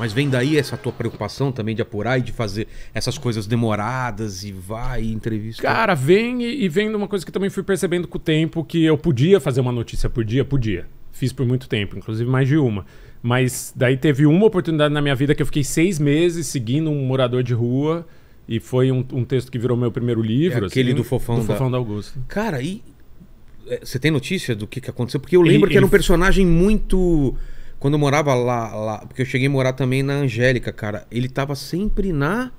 Mas vem daí essa tua preocupação também de apurar e de fazer essas coisas demoradas e vai, entrevista. Cara, vem e, vem de uma coisa que também fui percebendo com o tempo que eu podia fazer uma notícia por dia, podia. Fiz por muito tempo, inclusive mais de uma. Mas daí teve uma oportunidade na minha vida que eu fiquei seis meses seguindo um morador de rua. E foi um, um, texto que virou meu primeiro livro. É aquele assim, do Fofão do da... Fofão da Augusto. Cara, e. É, você tem notícia do que, que aconteceu? Porque eu lembro que era um personagem muito quando eu morava lá, lá, porque eu cheguei a morar também na Angélica, cara, ele tava sempre na.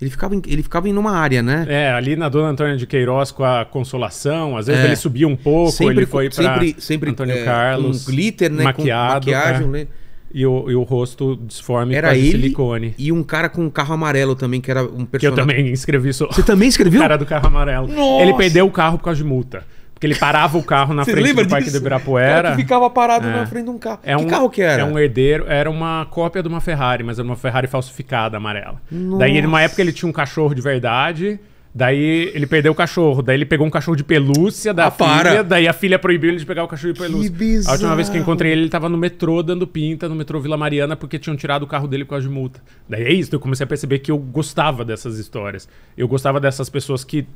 Ele ficava, em, ele ficava em uma área, né? É, ali na Dona Antônia de Queiroz com a Consolação, às vezes é. ele subia um pouco, sempre, ele foi para sempre, sempre Antônio é, Carlos. Com glitter, né? Maquiado, maquiagem, é. né? E o, e o rosto disforme era ele silicone. E um cara com um carro amarelo também, que era um personagem. Que eu também escrevi isso. Você também escreveu? O cara do carro amarelo. Nossa. Ele perdeu o carro por causa de multa. Porque ele parava o carro na Você frente do Parque do Ibirapuera. Cara ficava parado é. na frente de um carro. É que um, carro que era? É um herdeiro, era uma cópia de uma Ferrari, mas era uma Ferrari falsificada, amarela. Nossa. Daí, numa época, ele tinha um cachorro de verdade. Daí ele perdeu o cachorro. Daí ele pegou um cachorro de pelúcia da ah, filha. Para. Daí a filha proibiu ele de pegar o cachorro de pelúcia. Que A última vez que eu encontrei ele, ele tava no metrô dando pinta, no metrô Vila Mariana, porque tinham tirado o carro dele por causa de multa. Daí é isso. Eu comecei a perceber que eu gostava dessas histórias. Eu gostava dessas pessoas que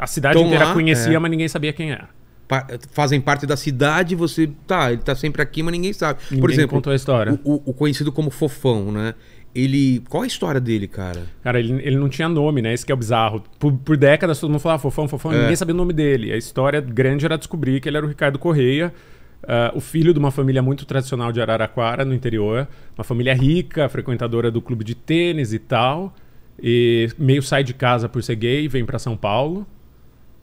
a cidade Tão inteira lá, conhecia, é. mas ninguém sabia quem era. Pa fazem parte da cidade, você. Tá, ele tá sempre aqui, mas ninguém sabe. Ninguém Por exemplo, contou a história. O, o, conhecido como Fofão, né? Ele. Qual a história dele, cara? Cara, ele, ele não tinha nome, né? Isso que é o bizarro. Por, por décadas todo mundo falava Fofão, Fofão, é. ninguém sabia o nome dele. A história grande era descobrir que ele era o Ricardo Correia. Uh, o filho de uma família muito tradicional de Araraquara, no interior. Uma família rica, frequentadora do clube de tênis e tal. E meio sai de casa por ser gay, vem para São Paulo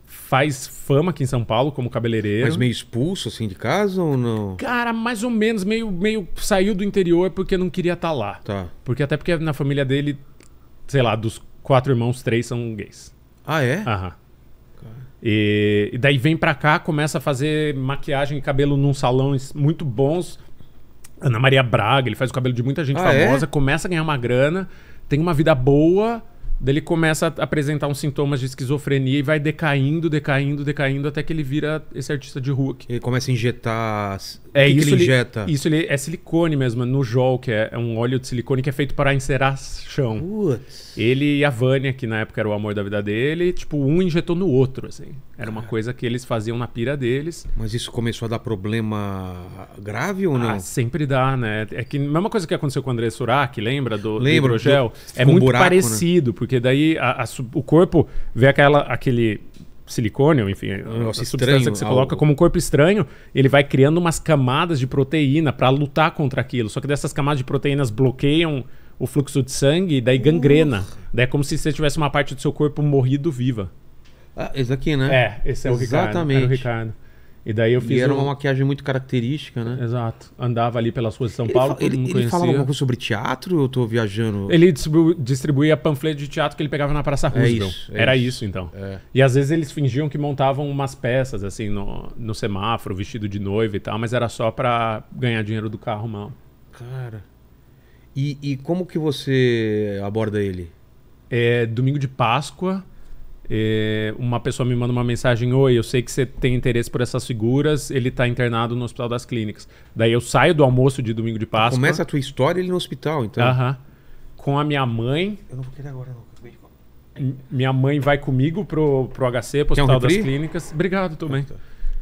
faz fama aqui em São Paulo como cabeleireiro. Mas meio expulso assim de casa ou não? Cara, mais ou menos, meio, meio saiu do interior porque não queria estar tá lá. Tá. Porque até porque na família dele, sei lá, dos quatro irmãos, três são gays. Ah, é? Aham. E, e daí vem pra cá, começa a fazer maquiagem e cabelo num salão muito bons. Ana Maria Braga, ele faz o cabelo de muita gente ah, é? famosa, é? começa a ganhar uma grana, tem uma vida boa. Daí ele começa a apresentar uns sintomas de esquizofrenia e vai decaindo, decaindo, decaindo, até que ele vira esse artista de rua. Ele começa a injetar. É que isso. Que ele, injeta? Ele, isso ele é silicone mesmo, é no Jol, que é, é, um óleo de silicone que é feito para encerar chão. Putz. Ele e a Vânia, que na época era o amor da vida dele, tipo, um injetou no outro, assim. Era uma ah. coisa que eles faziam na pira deles. Mas isso começou a dar problema grave ou não? Ah, sempre dá, né? É que mesma coisa que aconteceu com o André Surak, lembra do, Lembro, do hidrogel? Do, é muito buraco, né? parecido, né? porque daí a, a, o corpo vê aquela, aquele silicone, ou enfim, uma substância que você coloca algo. como um corpo estranho, ele vai criando umas camadas de proteína para lutar contra aquilo. Só que dessas camadas de proteínas bloqueiam o fluxo de sangue e daí gangrena. Daí é como se você tivesse uma parte do seu corpo morrido viva. Ah, esse aqui, né? É, esse é Exatamente. o Ricardo. Exatamente. E daí eu fiz. E era um... uma maquiagem muito característica, né? Exato. Andava ali pelas ruas de São ele Paulo, fa... todo ele, mundo conhecia. Ele falava alguma coisa sobre teatro ou eu tô viajando? Ele distribuía panfleto de teatro que ele pegava na Praça é Roosevelt. É isso, é era isso, isso então. É. E às vezes eles fingiam que montavam umas peças, assim, no, no semáforo, vestido de noiva e tal, mas era só para ganhar dinheiro do carro mal. Cara. E, e como que você aborda ele? É domingo de Páscoa. É, uma pessoa me manda uma mensagem: Oi, eu sei que você tem interesse por essas figuras, ele está internado no Hospital das Clínicas. Daí eu saio do almoço de domingo de Páscoa. Começa a tua história ele no hospital, então. Uh -huh. Com a minha mãe. Eu não vou querer agora, não. Minha mãe vai comigo pro, pro HC, pro Hospital um das Clínicas. Obrigado também. É, tá.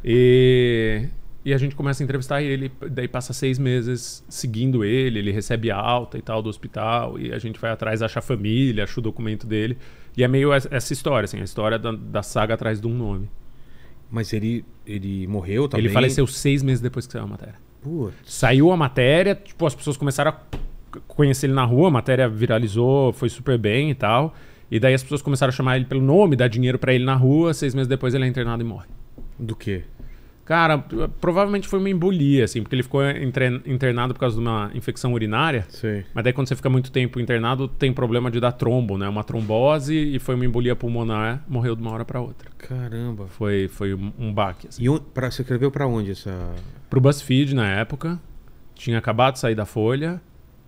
E e a gente começa a entrevistar ele, daí passa seis meses seguindo ele, ele recebe alta e tal do hospital, e a gente vai atrás, acha a família, acha o documento dele. E é meio essa história, assim, a história da, da saga atrás de um nome. Mas ele, ele morreu também? Ele faleceu seis meses depois que saiu a matéria. Putz. Saiu a matéria, tipo, as pessoas começaram a conhecer ele na rua, a matéria viralizou, foi super bem e tal. E daí as pessoas começaram a chamar ele pelo nome, dar dinheiro para ele na rua, seis meses depois ele é internado e morre. Do quê? Cara, provavelmente foi uma embolia, assim, porque ele ficou internado por causa de uma infecção urinária. Sim. Mas daí quando você fica muito tempo internado, tem problema de dar trombo, né? Uma trombose e foi uma embolia pulmonar, morreu de uma hora para outra. Caramba. Foi, foi um baque. Assim. E um, pra, você escreveu para onde essa. Pro BuzzFeed na época. Tinha acabado de sair da Folha.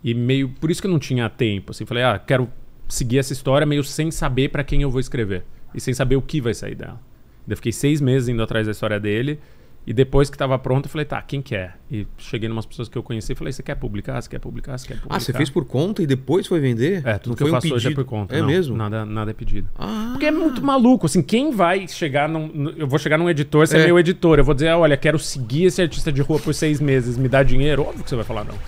E meio. Por isso que eu não tinha tempo. Assim, falei, ah, quero seguir essa história meio sem saber para quem eu vou escrever. E sem saber o que vai sair dela. Ainda fiquei seis meses indo atrás da história dele. E depois que estava pronto, eu falei, tá, quem quer? É? E cheguei em umas pessoas que eu conheci e falei, você quer publicar? Você quer publicar? Você quer publicar? Ah, você fez por conta e depois foi vender? É, tudo não que eu faço um hoje é por conta. É não, mesmo? Nada, nada é pedido. Ah. Porque é muito maluco, assim, quem vai chegar num... Eu vou chegar num editor, você é, é meu editor, eu vou dizer, olha, quero seguir esse artista de rua por seis meses, me dá dinheiro? Óbvio que você vai falar não.